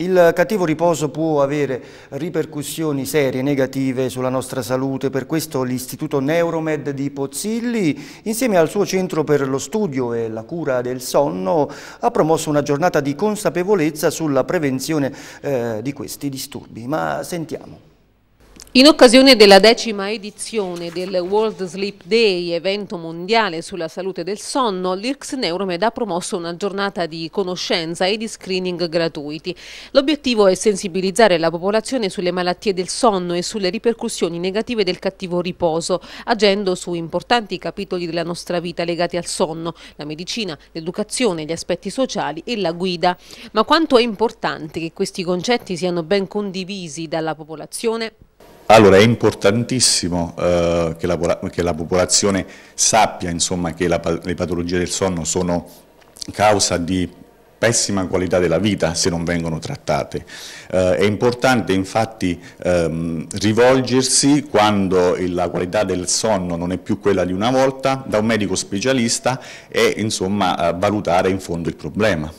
Il cattivo riposo può avere ripercussioni serie negative sulla nostra salute, per questo l'Istituto Neuromed di Pozzilli, insieme al suo Centro per lo Studio e la Cura del Sonno, ha promosso una giornata di consapevolezza sulla prevenzione eh, di questi disturbi. Ma sentiamo. In occasione della decima edizione del World Sleep Day, evento mondiale sulla salute del sonno, l'IRX Neuromed ha promosso una giornata di conoscenza e di screening gratuiti. L'obiettivo è sensibilizzare la popolazione sulle malattie del sonno e sulle ripercussioni negative del cattivo riposo, agendo su importanti capitoli della nostra vita legati al sonno, la medicina, l'educazione, gli aspetti sociali e la guida. Ma quanto è importante che questi concetti siano ben condivisi dalla popolazione? Allora è importantissimo eh, che, la, che, la, popolazione sappia insomma, che la, le patologie del sonno sono causa di pessima qualità della vita se non vengono trattate. Eh, è importante infatti ehm, rivolgersi quando la qualità del sonno non è più quella di una volta da un medico specialista e insomma, eh, valutare in fondo il problema.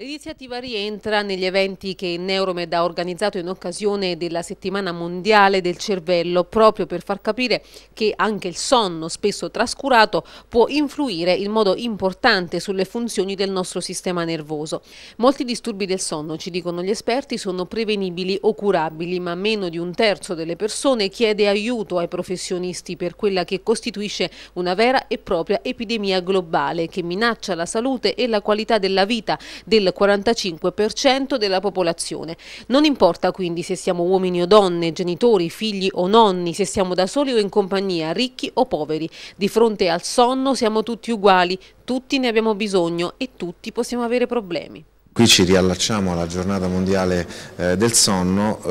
L'iniziativa rientra negli eventi che Neuromed ha organizzato in occasione della settimana mondiale del cervello, proprio per far capire che anche il sonno, spesso trascurato, può influire in modo importante sulle funzioni del nostro sistema nervoso. Molti disturbi del sonno, ci dicono gli esperti, sono prevenibili o curabili, ma meno di un terzo delle persone chiede aiuto ai professionisti per quella che costituisce una vera e propria epidemia globale che minaccia la salute e la qualità della vita della il 45% della popolazione. Non importa quindi se siamo uomini o donne, genitori, figli o nonni, se siamo da soli o in compagnia, ricchi o poveri. Di fronte al sonno siamo tutti uguali, tutti ne abbiamo bisogno e tutti possiamo avere problemi. Qui ci riallacciamo alla giornata mondiale eh, del sonno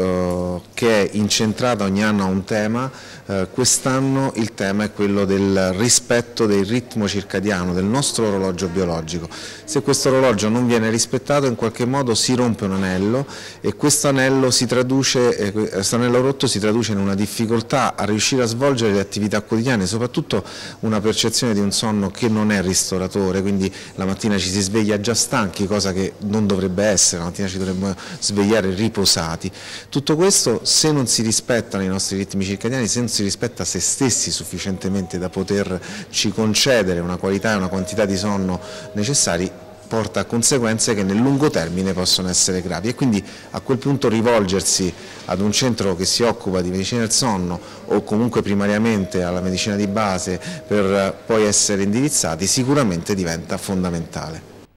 eh, che è incentrata ogni anno a un tema, eh, quest'anno il tema è quello del rispetto del ritmo circadiano, del nostro orologio biologico. Se questo orologio non viene rispettato in qualche modo si rompe un anello e questo anello, traduce, eh, questo anello rotto si traduce in una difficoltà a riuscire a svolgere le attività quotidiane, soprattutto una percezione di un sonno che non è ristoratore, quindi la mattina ci si sveglia già stanchi, cosa che non non dovrebbe essere, la mattina ci dovremmo svegliare riposati. Tutto questo se non si rispettano i nostri ritmi circadiani, se non si rispetta se stessi sufficientemente da poterci concedere una qualità e una quantità di sonno necessari, porta a conseguenze che nel lungo termine possono essere gravi e quindi a quel punto rivolgersi ad un centro che si occupa di medicina del sonno o comunque primariamente alla medicina di base per poi essere indirizzati sicuramente diventa fondamentale.